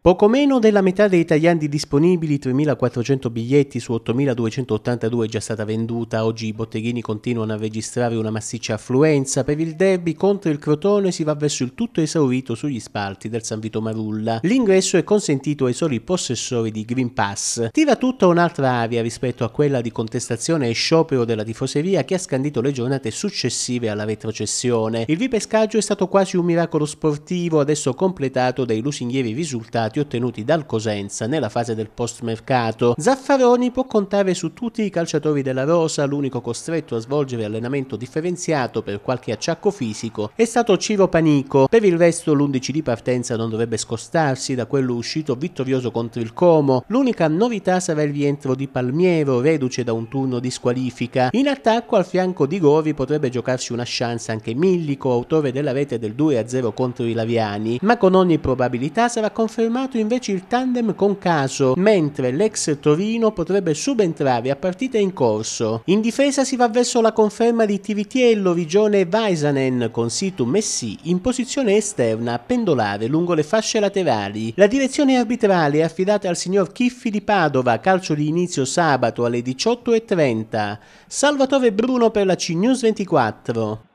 Poco meno della metà dei tagliandi disponibili, 3.400 biglietti su 8.282 è già stata venduta. Oggi i botteghini continuano a registrare una massiccia affluenza. Per il derby contro il Crotone si va verso il tutto esaurito sugli spalti del San Vito Marulla. L'ingresso è consentito ai soli possessori di Green Pass. Tira tutta un'altra aria rispetto a quella di contestazione e sciopero della tifoseria che ha scandito le giornate successive alla retrocessione. Il ripescaggio è stato quasi un miracolo sportivo, adesso completato dai lusinghieri risultati risultati ottenuti dal Cosenza nella fase del post-mercato. Zaffaroni può contare su tutti i calciatori della Rosa, l'unico costretto a svolgere allenamento differenziato per qualche acciacco fisico è stato Ciro Panico. Per il resto l'11 di partenza non dovrebbe scostarsi da quello uscito vittorioso contro il Como. L'unica novità sarà il rientro di Palmiero, reduce da un turno di squalifica. In attacco al fianco di Gori potrebbe giocarsi una chance anche Millico, autore della rete del 2-0 contro i Laviani, ma con ogni probabilità sarà confermato confermato invece il tandem con Caso, mentre l'ex Torino potrebbe subentrare a partita in corso. In difesa si va verso la conferma di Tivitiello, Vigione e Weisanen, con Situ Messi in posizione esterna a pendolare lungo le fasce laterali. La direzione arbitrale è affidata al signor Chiffi di Padova, calcio di inizio sabato alle 18.30. Salvatore Bruno per la C News 24.